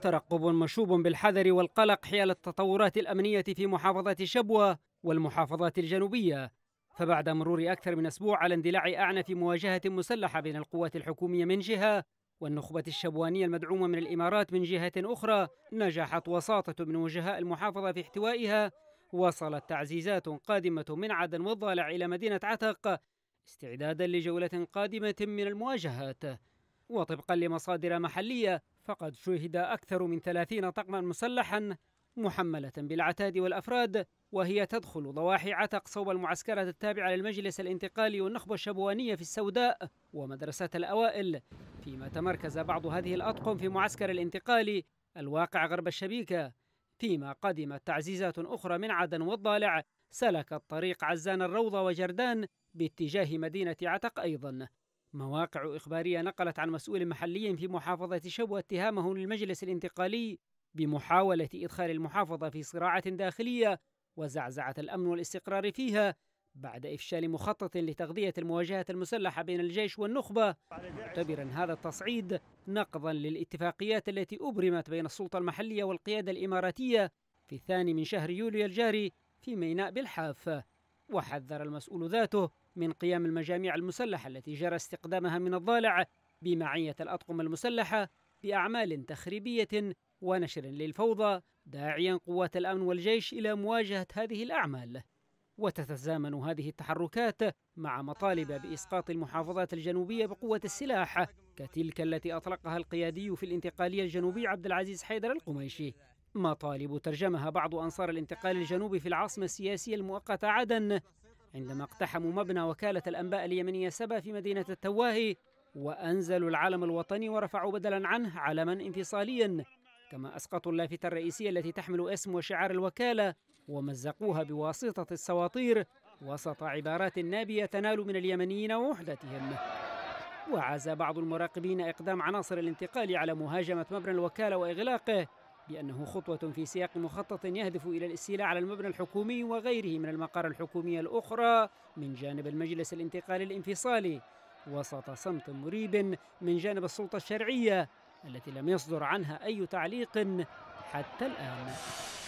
ترقب مشوب بالحذر والقلق حيال التطورات الأمنية في محافظة شبوة والمحافظات الجنوبية فبعد مرور أكثر من أسبوع على اندلاع أعنف مواجهة مسلحة بين القوات الحكومية من جهة والنخبة الشبوانية المدعومة من الإمارات من جهة أخرى نجحت وساطة من وجهاء المحافظة في احتوائها وصلت تعزيزات قادمة من عدن والضالع إلى مدينة عتق استعدادا لجولة قادمة من المواجهات وطبقا لمصادر محلية فقد شهد أكثر من 30 طقما مسلحا محملة بالعتاد والأفراد وهي تدخل ضواحي عتق صوب المعسكرة التابعة للمجلس الانتقالي والنخبة الشبوانية في السوداء ومدرسة الأوائل فيما تمركز بعض هذه الأطقم في معسكر الانتقالي الواقع غرب الشبيكة فيما قدمت تعزيزات أخرى من عدن والضالع سلكت طريق عزان الروضة وجردان باتجاه مدينة عتق أيضا مواقع إخبارية نقلت عن مسؤول محلي في محافظة شبوة اتهامه للمجلس الانتقالي بمحاولة إدخال المحافظة في صراعة داخلية وزعزعة الأمن والاستقرار فيها بعد إفشال مخطط لتغذية المواجهة المسلحة بين الجيش والنخبة معتبرا هذا التصعيد نقضا للاتفاقيات التي أبرمت بين السلطة المحلية والقيادة الإماراتية في الثاني من شهر يوليو الجاري في ميناء بالحافة وحذر المسؤول ذاته من قيام المجاميع المسلحة التي جرى استقدامها من الضالع بمعية الأطقم المسلحة بأعمال تخريبية ونشر للفوضى داعيا قوات الأمن والجيش إلى مواجهة هذه الأعمال وتتزامن هذه التحركات مع مطالب بإسقاط المحافظات الجنوبية بقوة السلاح كتلك التي أطلقها القيادي في الانتقالية الجنوبي عبد العزيز حيدر القميشي مطالب ترجمها بعض أنصار الانتقال الجنوبي في العاصمة السياسية المؤقتة عدن عندما اقتحموا مبنى وكالة الأنباء اليمنية سبا في مدينة التواهي وأنزلوا العلم الوطني ورفعوا بدلا عنه علما انفصاليا كما أسقطوا اللافتة الرئيسية التي تحمل اسم وشعار الوكالة ومزقوها بواسطة السواطير وسط عبارات نابية تنال من اليمنيين وحدتهم وعزى بعض المراقبين إقدام عناصر الانتقال على مهاجمة مبنى الوكالة وإغلاقه لأنه خطوة في سياق مخطط يهدف إلى الاستيلاء على المبنى الحكومي وغيره من المقار الحكومية الأخرى من جانب المجلس الانتقالي الانفصالي وسط صمت مريب من جانب السلطة الشرعية التي لم يصدر عنها أي تعليق حتى الآن